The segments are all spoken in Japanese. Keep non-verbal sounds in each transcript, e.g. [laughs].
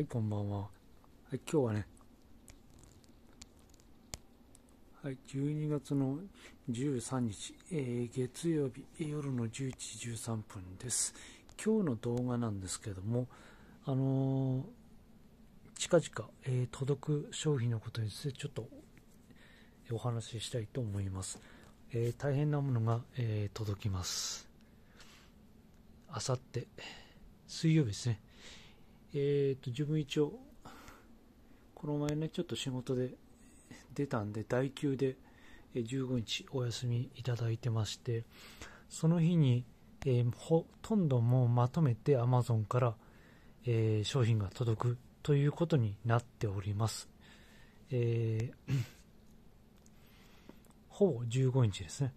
はい、こんばんは。はい、今日はね、はい、12月の13日、えー、月曜日、夜の11時13分です。今日の動画なんですけども、あのー、近々、えー、届く商品のことについてちょっとお話ししたいと思います。えー、大変なものが、え届きます。あさって、水曜日ですね。えっ、ー、と、自分一応、この前ね、ちょっと仕事で出たんで、代休で15日お休みいただいてまして、その日に、えー、ほとんどもうまとめて Amazon から、えー、商品が届くということになっております。えー、[coughs] ほぼ15日ですね。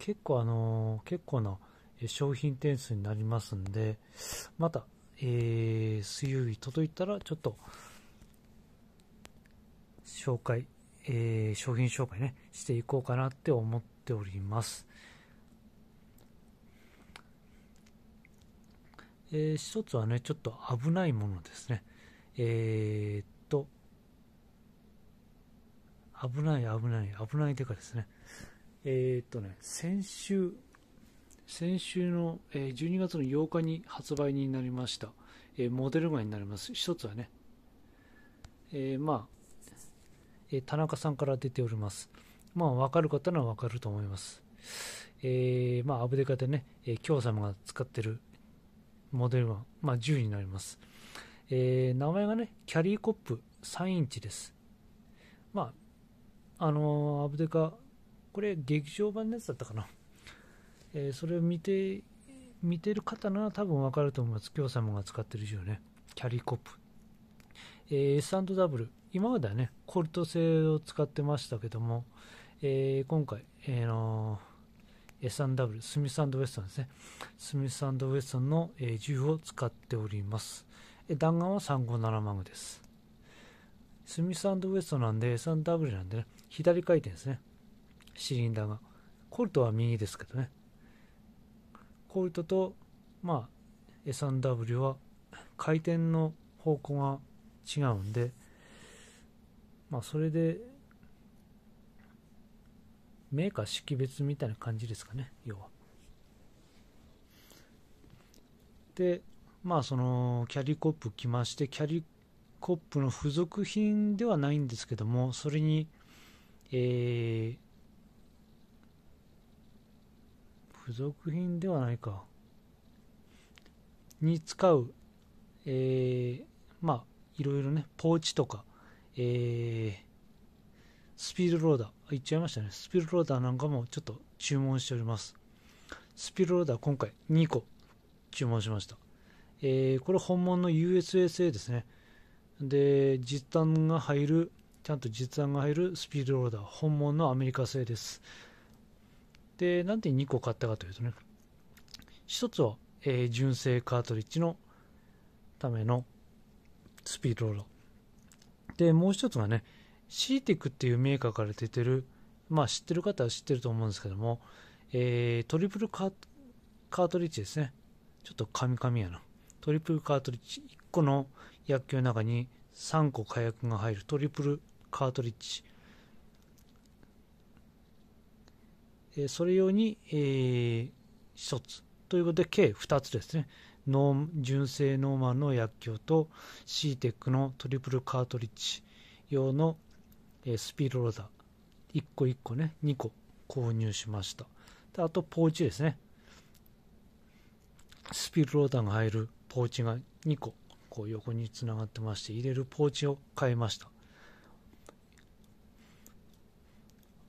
結構あのー、結構な商品点数になりますんで、また、えー、水曜日届いたら、ちょっと、紹介、えー、商品紹介ね、していこうかなって思っております。えー、一つはね、ちょっと危ないものですね。えー、っと、危ない、危ない、危ないうかですね。えー、っとね、先週、先週の12月の8日に発売になりました、モデルガンになります。一つはね、えー、まあ、田中さんから出ております。まあ、わかる方ならわかると思います。えー、まあ、アブデカでね、京様が使ってるモデルガン、まあ、10になります。えー、名前がね、キャリーコップ3インチです。まあ、あのー、アブデカ、これ劇場版のやつだったかな。えー、それを見て見てる方なら多分分かると思います今日様が使ってる銃ねキャリーコップ、えー、S&W 今まではねコルト製を使ってましたけども、えー、今回、えー、の S&W スミスウェストンですねスミスウェストンの、え銃を使っております、え弾丸は357マグですスミスウェストンなんで S&W なんでね左回転ですねシリンダーがコルトは右ですけどねコルトと、まあ、S&W は回転の方向が違うんで、まあ、それでメーカー識別みたいな感じですかね要は。でまあそのキャリーコップ来ましてキャリーコップの付属品ではないんですけどもそれに、えー、付属品ではないか。に使う、えー、まあ、いろいろね、ポーチとか、えー、スピードローダー、言っちゃいましたね。スピードローダーなんかもちょっと注文しております。スピードローダー今回2個注文しました。えー、これ本物の USSA ですね。で、実弾が入る、ちゃんと実弾が入るスピードローダー、本物のアメリカ製です。で、なんで2個買ったかというとね、1つは、えー、純正カートリッジのためのスピードロード。で、もう1つがね、シーテックっていうメーカーから出てる、まあ知ってる方は知ってると思うんですけども、えー、トリプルカートリッジですね。ちょっとかみかみやな。トリプルカートリッジ。1個の薬莢の中に3個火薬が入るトリプルカートリッジ。えそれ用に、えー、1つということで計2つですねノ純正ノーマンの薬莢と CTEC のトリプルカートリッジ用の、えスピードローダー1個1個ね2個購入しましたであとポーチですねスピードローダーが入るポーチが2個こう横につながってまして入れるポーチを買いました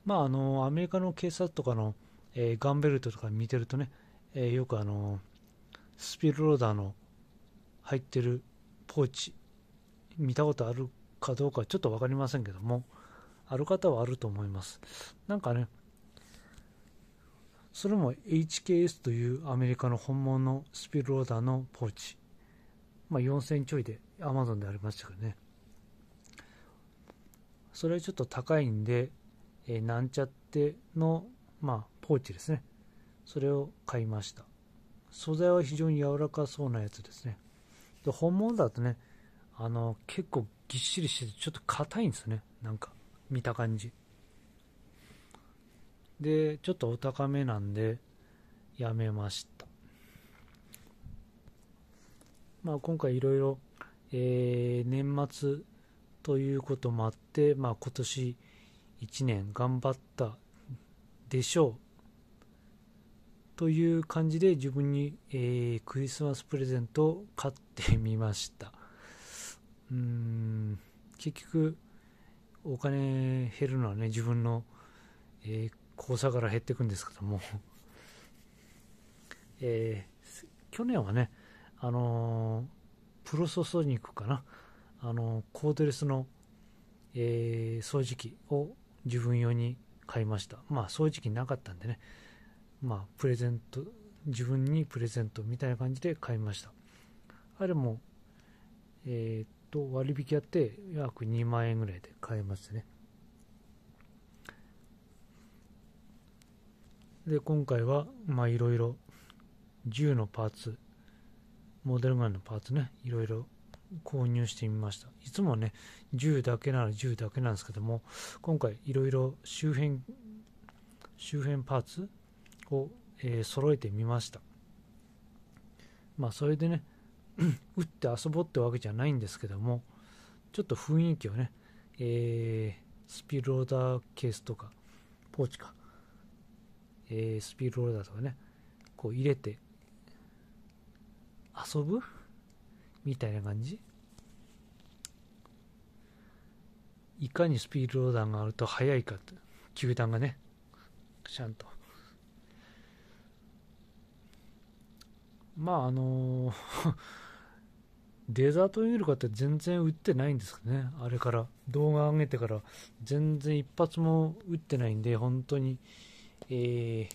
まあ、あのアメリカの警察とかの、えー、ガンベルトとか見てるとね、えー、よくあのスピルローダーの入ってるポーチ見たことあるかどうかちょっと分かりませんけどもある方はあると思いますなんかねそれも HKS というアメリカの本物のスピルローダーのポーチ、まあ、4000ちょいで Amazon でありましたけどねそれはちょっと高いんでえー、なんちゃっての、まあ、ポーチですね。それを買いました。素材は非常に柔らかそうなやつですね。で、本物だとね、あの、結構ぎっしりしてて、ちょっと硬いんですよね。なんか、見た感じ。で、ちょっとお高めなんで、やめました。まあ、今回いろいろ、えー、年末ということもあって、まあ、今年、1年頑張ったでしょうという感じで自分に、えー、クリスマスプレゼントを買ってみましたうん結局お金減るのはね自分の、えー、口座から減っていくんですけども [laughs] えー、去年はねあのー、プロソソニックかなあのコードレスの、え掃除機を自分用に買いました。まあ掃除機なかったんでね、まあプレゼント、自分にプレゼントみたいな感じで買いました。あれも、えー、っと、割引やって約2万円ぐらいで買えましたね。で、今回は、まあいろいろ、銃のパーツ、モデルガンのパーツね、いろいろ購入してみましたいつもね銃だけなら銃だけなんですけども今回いろいろ周辺周辺パーツを、えー、揃えてみましたまあそれでね打 [clears throat] って遊ぼうってわけじゃないんですけどもちょっと雰囲気をね、えー、スピードローダーケースとかポーチか、えー、スピードローダーとかねこう入れて遊ぶみたいな感じいかにスピードローダーがあると速いか球団がねちゃんとまああの [laughs] デザートウィルかって全然打ってないんですかね、あれから、動画上げてから全然一発も打ってないんで、本当に、えー、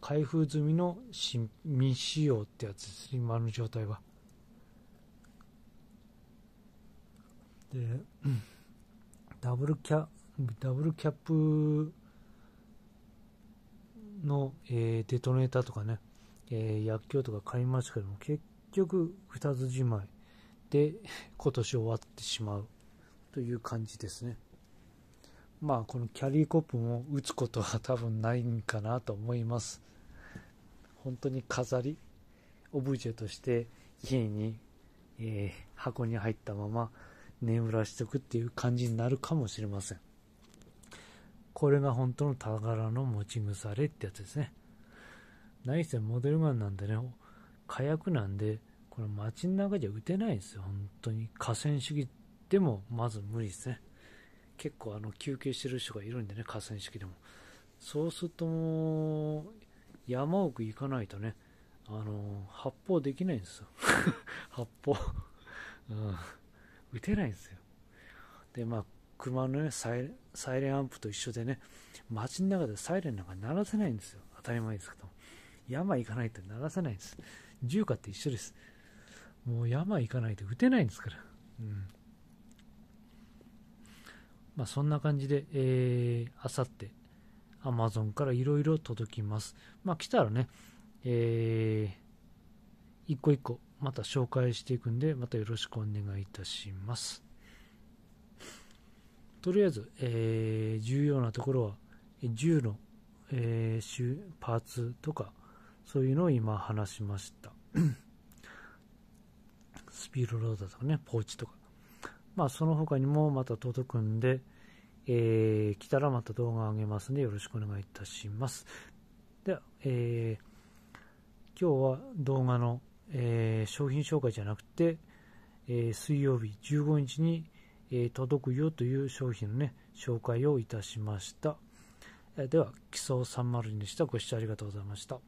開封済みの未使用ってやつです、今の状態は。で、ダブルキャダブルキャップの、えー、デトネーターとかね、えー、薬莢とか買いましたけども結局2つじまいで今年終わってしまうという感じですねまあこのキャリーコップも打つことは多分ないんかなと思います本当に飾りオブジェとして家に、えー、箱に入ったまま眠らしておくっていう感じになるかもしれません。これが本当の宝の持ち腐れってやつですね。何せモデルガンなんでね、火薬なんで、この街の中じゃ撃てないんですよ、本当に。河川主義でもまず無理ですね。結構あの休憩してる人がいるんでね、河川敷でも。そうするともう、山奥行かないとね、あの、発砲できないんですよ。[laughs] 発砲。うん打てないんですよ。で、まあ、車のねサイ、サイレンアンプと一緒でね、街の中でサイレンなんか鳴らせないんですよ。当たり前ですけど山行かないと鳴らせないんです。銃火って一緒です。もう山行かないと打てないんですから。うん。まあ、そんな感じで、えあさって、アマゾンからいろいろ届きます。まあ、来たらね、えー、一個一個また紹介していくんで、またよろしくお願いいたします。とりあえず、えー、重要なところは、銃の、えー、パーツとか、そういうのを今話しました。[coughs] スピードローダーとかね、ポーチとか。まあ、その他にもまた届くんで、えー、来たらまた動画あげますんで、よろしくお願いいたします。では、えー、今日は動画のえー、商品紹介じゃなくて、えー、水曜日15日に、えー、届くよという商品のね、紹介をいたしました。えでは、基礎302でした。ご視聴ありがとうございました。